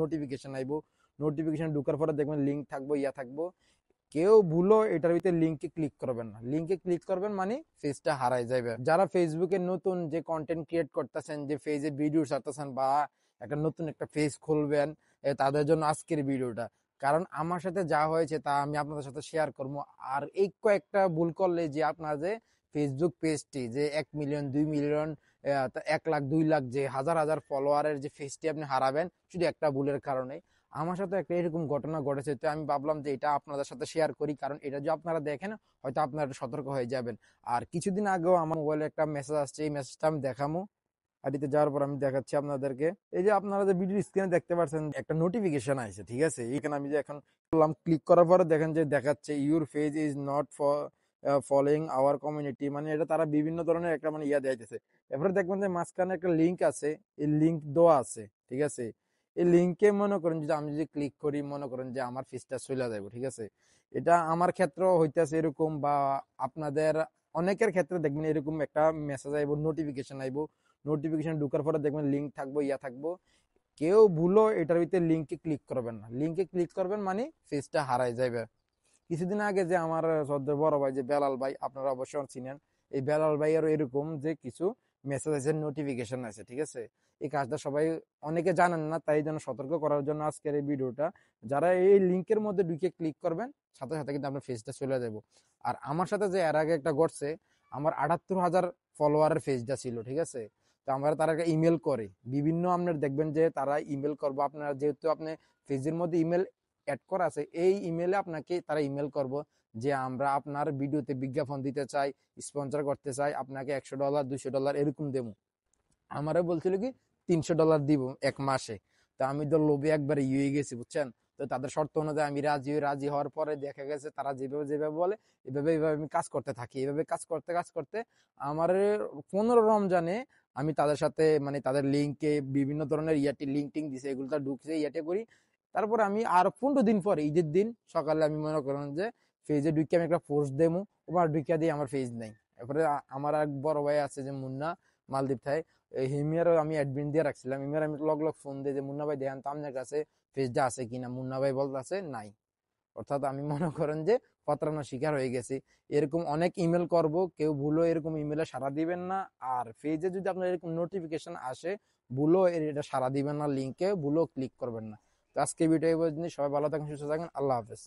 notification আইব notification ঢুকার পরে দেখবেন লিঙ্ক থাকবো ইয়া থাকবো কেউ ভুলো এটার ভিতরে লিঙ্কে ক্লিক করবেন না লিঙ্কে ক্লিক করবেন মানে পেজটা হারাই যাবে যারা ফেসবুকে নতুন যে কন্টেন্ট ক্রিয়েট করতেছেন যে পেজে ভিডিও ছাড়তেছেন বা একটা নতুন একটা পেজ খুলবেন তাদের জন্য আজকের ভিডিওটা কারণ আমার সাথে যা হয়েছে তা আমি আপনাদের সাথে শেয়ার করবো আর এই কয়েকটা ভুল করলে যে আপনার যে ফেসবুক পেজটি যে এক মিলিয়ন দুই মিলিয়ন এক লাখ দুই লাখ যে হাজার হাজার ফলোয়ারের যে ফেসটি আপনি হারাবেন শুধু একটা ভুলের কারণে আমার সাথে একটা এরকম ঘটনা ঘটেছে তো আমি ভাবলাম যে এটা আপনাদের সাথে শেয়ার করি কারণ এটা যদি আপনারা দেখেন হয়তো আপনারা সতর্ক হয়ে যাবেন আর কিছুদিন আগেও আমার মোবাইলে একটা মেসেজ আসছে এই মেসেজটা আমি দেখামো আইডিতে যাওয়ার পর আমি দেখাচ্ছি আপনাদেরকে এই যে আপনারা যে ভিডিও স্ক্রিনে দেখতে পাচ্ছেন একটা নোটিফিকেশন আসছে ঠিক আছে এখানে আমি যে এখন ক্লিক করার পরে দেখেন যে দেখাচ্ছে your page is not for following our community মানে এটা তারা বিভিন্ন ধরনের একটা মানে ইয়া দেখাইতেছে এরপরে দেখবেন যে মাঝখানে একটা লিঙ্ক আছে এই লিঙ্ক দেওয়া আছে ঠিক আছে এই লিঙ্কে মনে করেন যদি আমি যদি ক্লিক করি মনে করেন যে আমার ফিসটা চলে যাবো ঠিক আছে এটা আমার ক্ষেত্রে হইতেছে এরকম বা আপনাদের অনেকের ক্ষেত্রে দেখবেন এরকম একটা মেসেজ আইব নোটিফিকেশন আইব নোটিফিকেশন ঢুকার পরে দেখবেন লিঙ্ক থাকবো ইয়া থাকবো কেউ ভুলো এটার ভিতরে লিঙ্কে ক্লিক করবেন না লিঙ্কে ক্লিক করবেন মানে ফিসটা হারাই যাবে কিছুদিন আগে যে আমার সদ্য বড় ভাই যে বেলাল ভাই আপনারা অবশ্যই চিনেন এই বেলাল ভাই আরও এরকম যে কিছু মেসেজ আছে নোটিফিকেশন আছে ঠিক আছে এই কাজটা সবাই অনেকে জানেন না তাই জন্য সতর্ক করার জন্য আজকের এই ভিডিওটা যারা এই লিঙ্কের মধ্যে ঢুকে ক্লিক করবেন সাথে সাথে কিন্তু আপনার ফেসটা চলে যাব আর আমার সাথে যে এর আগে একটা ঘটছে আমার আটাত্তর হাজার ফলোয়ারের ফেসটা ছিল ঠিক আছে তো আমরা তারা একটা ইমেল করে বিভিন্ন আপনার দেখবেন যে তারা ইমেল করবো আপনারা যেহেতু আপনি ফেসের মধ্যে ইমেল অ্যাড করা আছে এই ইমেলে আপনাকে তারা ইমেল করব যে আমরা আপনার ভিডিওতে বিজ্ঞাপন দিতে চাই স্পন্সর করতে চাই আপনাকে একশো ডলার দুশো ডলার এরকম দেবো আমারও বলছিল কি তিনশো ডলার দিব এক মাসে তো আমি তো লোভে একবারে ইয়ে গেছি বুঝছেন তো তাদের শর্ত অনুযায়ী আমি রাজি রাজি হওয়ার পরে দেখা গেছে তারা যেভাবে যেভাবে বলে এভাবে এভাবে আমি কাজ করতে থাকি এভাবে কাজ করতে কাজ করতে আমার পনেরো রমজানে আমি তাদের সাথে মানে তাদের লিঙ্কে বিভিন্ন ধরনের ইয়াটি লিঙ্ক টিঙ্ক দিছে এগুলো ঢুকছে ইয়াটে করি তারপর আমি আর পনেরো দিন পরে ঈদের দিন সকালে আমি মনে করলাম যে ফেজে ঢুকিয়ে আমি একটা পোস্ট দেবো ওবার ঢুকিয়ে দিয়ে আমার ফেজ নেই এরপরে আমার এক বড় ভাই আছে যে মুন্না মালদ্বীপ থাই হিমিয়ারও আমি অ্যাডমিন দিয়ে রাখছিলাম হিমিয়ার আমি লগ লগ ফোন দিয়ে যে মুন্না ভাই দেখান তো আপনার কাছে ফেজটা আছে কিনা মুন্না ভাই বলতে আছে নাই অর্থাৎ আমি মনে করেন যে প্রতারণার শিকার হয়ে গেছি এরকম অনেক ইমেল করব কেউ ভুলো এরকম ইমেলে সারা দিবেন না আর ফেজে যদি আপনার এরকম নোটিফিকেশন আসে ভুলো এটা সারা দিবেন না লিঙ্কে ভুলো ক্লিক করবেন না তো আজকে ভিডিও এই পর্যন্ত সবাই ভালো থাকেন সুস্থ থাকেন আল্লাহ হাফেজ